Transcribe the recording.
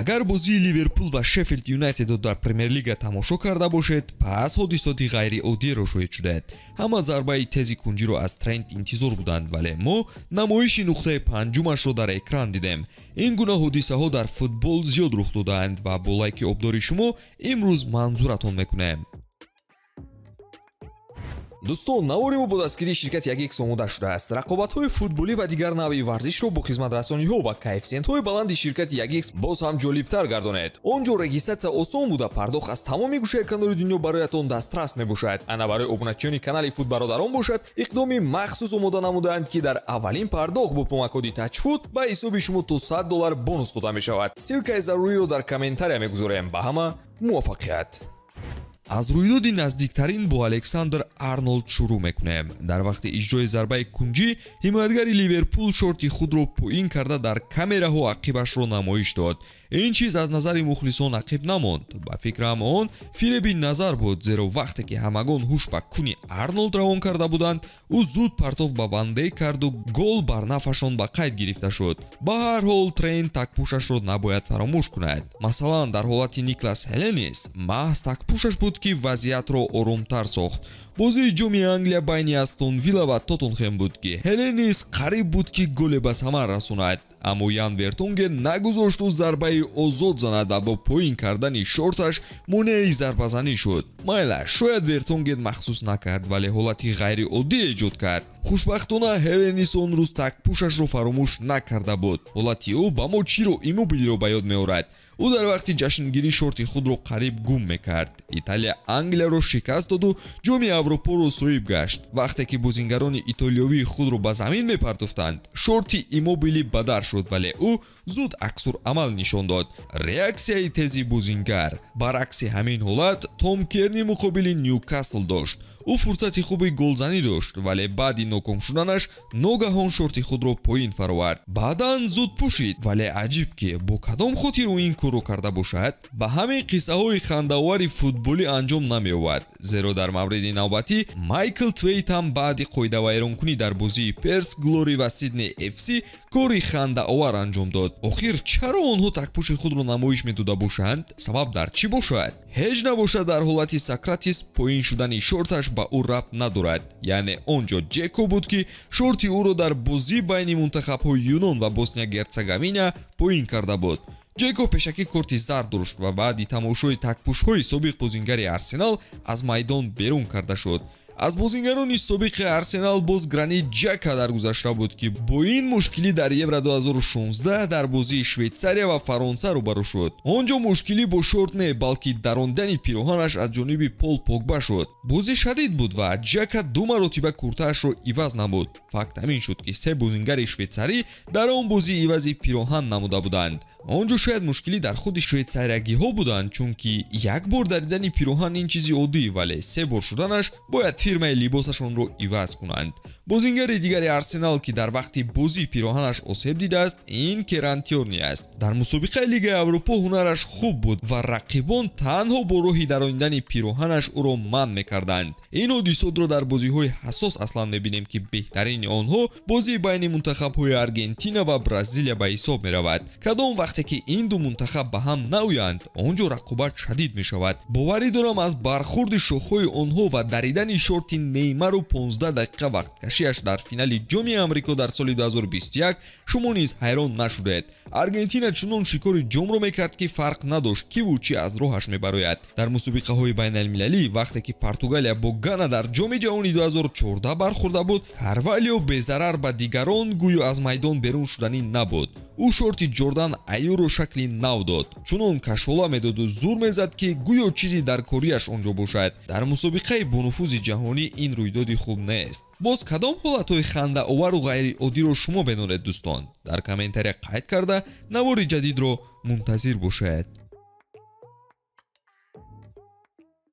агар бозии ливерпул ва шеффилд юнайтедро дар премер-лига тамошо карда бошед пас ҳодисоти ғайриоддиеро шоҳид шудаед ҳама зарбаи тези кунҷиро аз тренд интизор буданд вале мо намоиши нуқтаи панҷумашро дар экран дидем ин гуна ҳодисаҳо дар футбол зиёд рух додаанд ва болайки обдори шумо имрӯз манзуратон мекунем дӯстон наворе мо бо дастгири ширкати ягек омода шудааст рақобатҳои футболӣ ва дигар навъи варзишро бо хизматрасониҳо ва коэффициентҳои баланди ширкати ягек боз ҳам ҷолибтар гардонед он ҷо регистратсия осон буда пардохт аз тамоми гӯшаи канори дунё бароятон дастрас мебошад ана барои обуначиёни канали футбародарон бошад иқдоми махсус омода намудаанд ки дар аввалин пардохт бо кӯмаккоди тачфуд ба ҳисоби шумо то 100 доллар бонус дода мешавад силкаи заруриро дар комментария мегузорем ба ҳама муваффақият аз рӯйдоди наздиктарин бо александр арнолд шурӯъ мекунем дар вақти иҷрои зарбаи кунҷӣ ҳимоятгари ливерпул шорти худро пӯин карда дар камераҳо ақибашро намоиш дод ин чиз аз назари мухлисон ақиб намонд ба фикрам он филиби назар буд зеро вақте ки ҳамагон ҳуш ба куни арнолд равон карда буданд ӯ зуд партов ба бандей карду гол бар нафашон ба қайд гирифта шуд ба ҳар ҳол трен такпӯшашро набояд фаромӯш кунад масалан дар ҳолати никлас ҳеленис маҳз такпӯшаш буд ки вазъиятро оромтар сохт бозии ҷоми англия байни астон вилла ва тоттенхем буд ки ҳеле низ қариб буд ки голе ба самар расонад аммо ян вертонге нагузошт ва зарбаи озод занад ва бо поин кардани шорташ монеаи зарбазанӣ шуд майла шояд вертонге махсус накард вале ҳолати ғайриоддӣ эҷод кард хушбахтона ҳеленис он рӯз такпӯшашро фаромӯш накарда буд ҳолати ӯ ба мо чиро иммобилро ба ёд меорад ӯ дар вақти ҷашнгирӣ шорти худро қариб гум мекард италия англияро шикаст доду ҷоми аврупоро соҳиб гашт вақте ки бозингарони итолиёвии худро ба замин мепартофтанд шорти имобили бадар шуд вале ӯ зуд аксуръамал нишон дод реаксияи тези бозингар баръакси ҳамин ҳолат том керни муқобили ньюкасл дошт او فرصت خوبی گلزنی داشت ولی بعدی نکم شدنش ناگهان شورتی خود را پایین فروارد بعدا زود پوشید ولی عجیب که با کدام خاطر او این کار را کرده باشد به با همه قصه های خنداواری فوتبولی انجام نمی آود زیرا در مورد نوبتی مایکل تویت هم بعدی قویده و ایرانکونی در بازی پرس گلوری و سیدنی اف سی کاری خنده آور انجام داد آخیر چرا آنها تکپوش خود را نمایش می داده باشند سبب در چی باشد هیچ نباشد در حالت سکراتیس پایین شدن شورتش ба ӯ рабт надорад яъне он ҷо ҷеко буд ки шорти ӯро дар бозӣ байни мунтахабҳои юнон ва босния герцеговина поин карда буд ҷеко пешакӣ корти зард дошт ва баъди тамошои такпӯшҳои собиқ бозингари арсенал аз майдон берун карда шуд аз бозингарони собиқи арсенал боз грани ҷака даргузашта буд ки бо ин мушкилӣ дар евро 2016 дар бозии швейтсария ва фаронса рӯбарӯ шуд он ҷо мушкилӣ бо шорт не балки дарондани пироҳанаш аз ҷониби пол погба шуд бозӣ шадид буд ва ҷака ду маротиба куртаашро иваз намуд факт ҳамин шуд ки се бозингари швейтсарӣ дар он бозӣ ивази пироҳан намуда буданд онҷо шояд мушкилӣ дар худи швейтсариягиҳо буданд чунки як бор даридани пироҳан ин чизи оддӣ вале се бор шуданаш бояд фирмаи либосашонро иваз кунанд бозингари дигари арсенал ки дар вақти бозии пироҳанаш осеб дидааст ин керантиорни аст дар мусобиқаи лигаи аврупо ҳунараш хуб буд ва рақибон танҳо бо роҳи даронидани пироҳанаш ӯро манъ мекарданд ин одисодро дар бозиҳои ҳассос аслан мебинем ки беҳтарини онҳо бозии байни мунтахабҳои аргентина ва бразилия ба ҳисоб меравад кадом вақте ки ин ду мунтахаб ба ҳам наоянд он ҷо рақобат шадид мешавад боварӣ дорам аз бархурди шохҳои онҳо ва даридани шорти неймару 15 дақиқа вақткашиаш дар финали ҷоми амрико дар соли 2021 шумо низ ҳайрон нашудаед аргентина чунон шикори ҷомро мекард ки фарқ надошт киву чӣ аз роҳаш мебарояд дар мусобиқаҳои байналмилалӣ вақте ки португалия бо гана дар ҷоми ҷаҳони 2014 бархӯрда буд карвалио безарар ба дигарон гӯё аз майдон берун шуданӣ набуд ӯ шорти ҷордан аюро шакли нав дод чунон кашола медоду зур мезад ки гӯё чизе дар кориаш онҷо бошад дар мусобиқаи бонуфузи ҷаҳонӣ ин рӯйдоди хуб нест боз кадом ҳолатҳои хандаовару ғайриоддиро шумо бинонед дӯстон дар комментария қайд карда навори ҷадидро мунтазир бошед